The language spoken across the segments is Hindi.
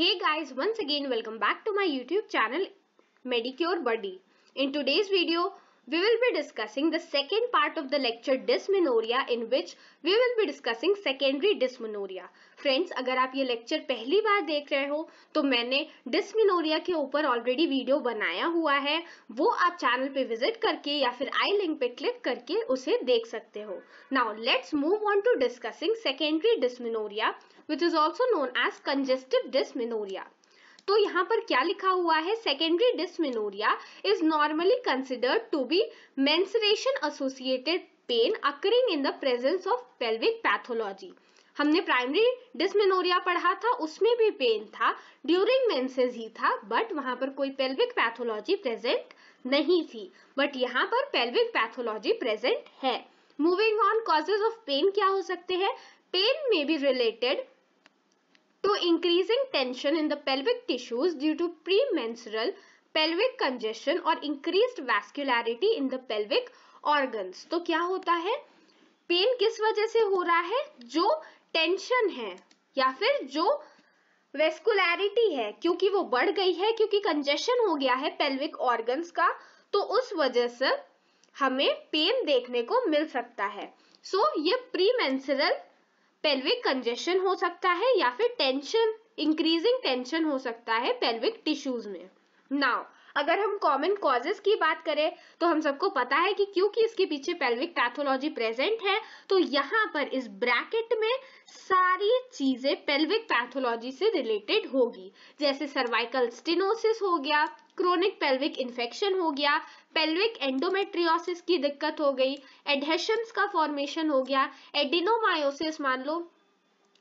Hey guys, once again welcome back to my YouTube channel Medicure Buddy. In today's video, we will be discussing the second part of the lecture dysmenorrhea in which we will be discussing secondary dysmenorrhea. Friends अगर आप ये लेक्चर पहली बार देख रहे हो तो मैंने डिस्मिनोरिया के ऊपर ऑलरेडी वीडियो बनाया हुआ है वो आप चैनल पे विजिट करके या फिर आई लिंक पे क्लिक करके उसे देख सकते हो now let's move on to discussing secondary dysmenorrhea which is also known as congestive dysmenorrhea तो यहाँ पर क्या लिखा हुआ है secondary dysmenorrhea is normally considered to be menstruation associated pain occurring in the presence of pelvic pathology हमने प्राइमरी डिस्मेनोरिया पढ़ा था उसमें भी पेन था ड्यूरिंग मेंसेस ही था बट वहां पर कोई पेल्विक पैथोलॉजी प्रेजेंट नहीं थी बट यहाँ पर पेल्विक पैथोलॉजी प्रेजेंट है moving on causes of pain क्या हो सकते हैं पेन में भी related increasing tension in the pelvic tissues due to pre premenstrual pelvic congestion और increase vascularity in the pelvic organs तो क्या होता है पेन किस वजह से हो रहा है जो टेंशन है या फिर जो वेस्कुलैरिटी है क्योंकि वो बढ़ गई है क्योंकि कंजेशन हो गया है पेल्विक ऑर्गन्स का तो उस वजह से हमें पेन देखने को मिल सकता है सो so, ये प्री मेंसरल पेल्विक कंजेशन हो सकता है या फिर टेंशन इंक्रीजिंग टेंशन हो सकता है पेल्विक टिश्यूज में नाउ अगर हम कॉमन कॉजेस की बात करें तो हम सबको पता है कि क्योंकि इसके पीछे पेल्विक पैथोलॉजी प्रेजेंट है तो यहाँ पर इस ब्रैकेट में सारी चीजें पेल्विक पैथोलॉजी से रिलेटेड होगी जैसे सर्वाइकल स्टिनोसिस हो गया क्रोनिक पेल्विक इन्फेक्शन हो गया पेल्विक एंडोमेट्रियोसिस की दिक्कत हो गई एडहेशंस का फॉर्मेशन हो गया एडिनोमायोसिस मान लो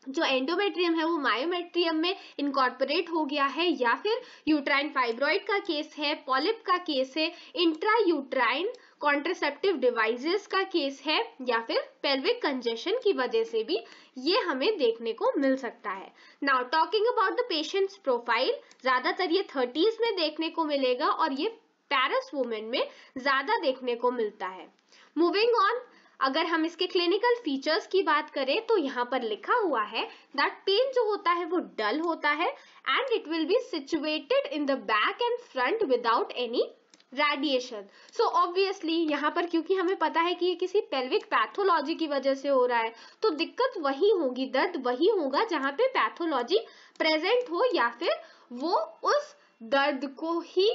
जो एंडोमेट्रियम है वो मायोमेट्रियम में इनकॉर्पोरेट हो गया है या फिर यूट्राइन फाइब्रॉइड का केस है पॉलिप का केस है इंट्रा यूट्राइन कॉन्ट्रसेप्टिव डिवाइसेस का केस है या फिर पेल्विक कंजेशन की वजह से भी ये हमें देखने को मिल सकता है now talking about the patients profile ज्यादातर ये थर्टीज में देखने को मिलेगा और ये पैरस वुमेन में ज्यादा देखने को मिलता है मूविंग ऑन अगर हम इसके क्लिनिकल फीचर्स की बात करें तो यहाँ पर लिखा हुआ है दैट पेन जो होता है वो डल होता है and it will be situated in the back and front without any radiation so obviously यहाँ पर क्योंकि हमें पता है कि ये किसी पेल्विक पैथोलॉजी की वजह से हो रहा है तो दिक्कत वही होगी दर्द वही होगा जहाँ पे पैथोलॉजी प्रेजेंट हो या फिर वो उस दर्द को ही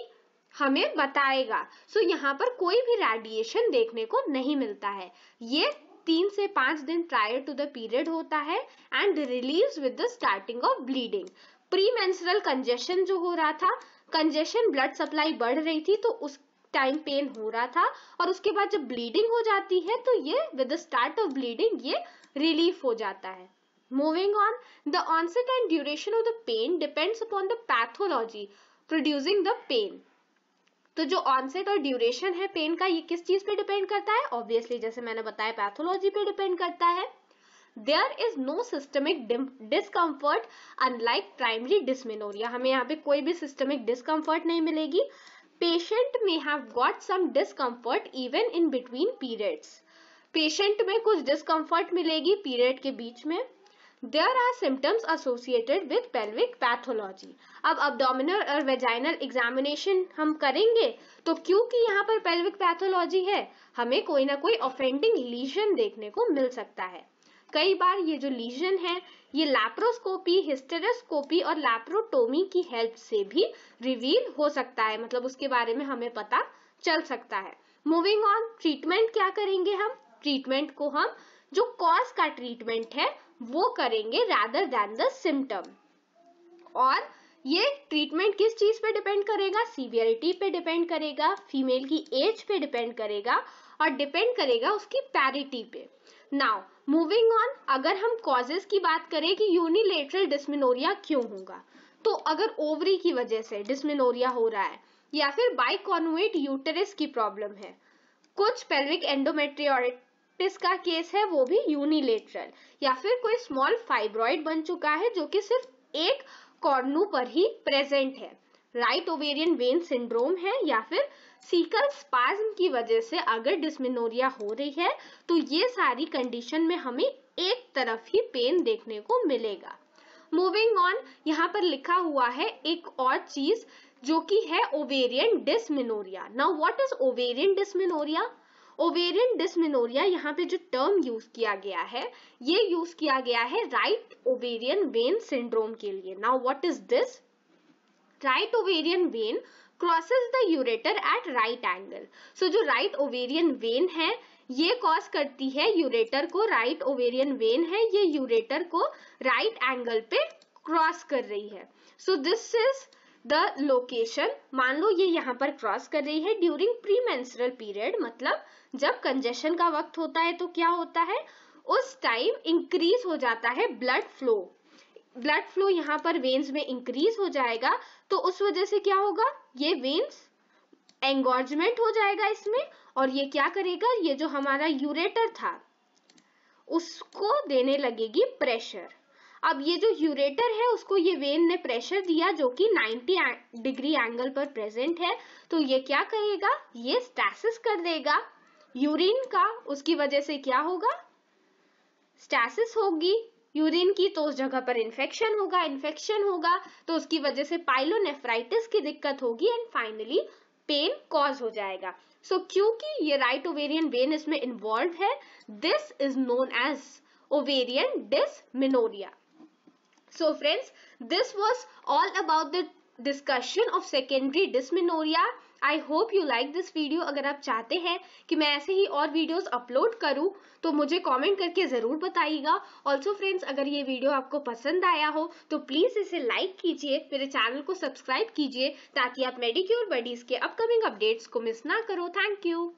हमें बताएगा सो so, यहाँ पर कोई भी रेडिएशन देखने को नहीं मिलता है ये तीन से पांच दिन प्रायर टू द पीरियड होता है and relieve with the starting of bleeding pre menstrual congestion जो हो रहा था कंजेशन ब्लड सप्लाई बढ़ रही थी तो उस टाइम पेन हो रहा था और उसके बाद जब ब्लीडिंग हो जाती है तो ये with the start of bleeding ये रिलीफ हो जाता है moving on the onset and duration of the pain depends upon the pathology producing the pain तो जो ऑनसेट और ड्यूरेशन है पेन का ये किस चीज पे डिपेंड करता है ऑब्वियसली जैसे मैंने बताया पैथोलॉजी पे डिपेंड करता है there is no systemic discomfort unlike primary dysmenorrhea हमें यहाँ पे कोई भी सिस्टमिक डिस्कम्फर्ट नहीं मिलेगी पेशेंट में have got some discomfort even in between periods patient में कुछ डिस्कम्फर्ट मिलेगी पीरियड के बीच में there are symptoms associated with pelvic pathology अब abdominal और वेजाइनल एग्जामिनेशन हम करेंगे तो क्योंकि यहाँ पर पेल्विक पैथोलॉजी है हमें कोई ना कोई ऑफेंडिंग लीजन देखने को मिल सकता है कई बार ये जो लीजन है ये लैप्रोस्कोपी हिस्टेरोस्कोपी और लैप्रोटोमी की हेल्प से भी रिवील हो सकता है मतलब उसके बारे में हमें पता चल सकता है मूविंग ऑन ट्रीटमेंट क्या करेंगे हम ट्रीटमेंट को हम जो कॉज का ट्रीटमेंट है वो करेंगे रादर देन द सिम्टम और ये ट्रीटमेंट किस चीज पे डिपेंड करेगा सीवियरिटी पे डिपेंड करेगा फीमेल की एज पे डिपेंड करेगा और डिपेंड करेगा उसकी पैरिटी पे नाउ मूविंग ऑन अगर हम कॉजेज की बात करें कि यूनिलेटरल डिस्मिनोरिया क्यों होगा तो अगर ओवरी की वजह से डिस्मिनोरिया हो रहा है या फिर बाइकॉनवेट यूटेरस की प्रॉब्लम है कुछ पेल्विक एंडोमेट्रियोड का केस है वो भी यूनिलेटरल या फिर कोई स्मॉल फाइब्रॉइड बन चुका है जो कि सिर्फ एक कॉर्नू पर ही प्रेजेंट है राइट ओवेरियन वेन सिंड्रोम है या फिर सीकल स्पाज्म की वजह से अगर डिस्मिनोरिया हो रही है तो ये सारी कंडीशन में हमें एक तरफ ही पेन देखने को मिलेगा मूविंग ऑन यहाँ पर लिखा हुआ है एक और चीज जो कि है ovarian dysmenorrhea now what is ovarian dysmenorrhea ovarian dysmenorrhea यहाँ पे जो टर्म यूज किया गया है ये यूज किया गया है राइट ओवेरियन वेन सिंड्रोम के लिए now what is this right ovarian vein crosses the ureter at right angle so जो राइट ओवेरियन वेन है ये कॉज करती है यूरेटर को राइट ओवेरियन वेन है ये यूरेटर को राइट right एंगल पे क्रॉस कर रही है so this is the location मान लो ये यहाँ पर क्रॉस कर रही है ड्यूरिंग प्री मेंस्ट्रल पीरियड मतलब जब कंजेशन का वक्त होता है तो क्या होता है उस टाइम इंक्रीज हो जाता है ब्लड फ्लो ब्लड फ्लो यहाँ पर वेन्स में इंक्रीज हो जाएगा तो उस वजह से क्या होगा ये वेन्स एंगोर्जमेंट हो जाएगा इसमें और ये क्या करेगा ये जो हमारा यूरेटर था उसको देने लगेगी प्रेशर अब ये जो यूरेटर है उसको ये वेन ने प्रेशर दिया जो कि 90 डिग्री एंगल पर प्रेजेंट है तो ये क्या करेगा ये स्टैसिस कर देगा यूरिन का उसकी वजह से क्या होगा स्टैसिस होगी यूरिन की तो उस जगह पर इन्फेक्शन होगा इन्फेक्शन होगा तो उसकी वजह से पाइलोनेफ्राइटिस की दिक्कत होगी एंड फाइनली पेन कॉज हो जाएगा सो so, क्योंकि ये राइट ओवेरियन वेन इसमें इन्वॉल्व है this is known as ovarian dysmenorrhea So friends, this was all about the discussion of secondary dysmenorrhea I hope you like this video अगर आप चाहते हैं कि मैं ऐसे ही और वीडियोस अपलोड करूं तो मुझे कमेंट करके ज़रूर बताइएगा ऑल्सो फ्रेंड्स अगर ये वीडियो आपको पसंद आया हो तो प्लीज़ इसे लाइक कीजिए मेरे चैनल को सब्सक्राइब कीजिए ताकि आप मेडिक्योर बडीज़ के अपकमिंग अपडेट्स को मिस ना करो थैंक यू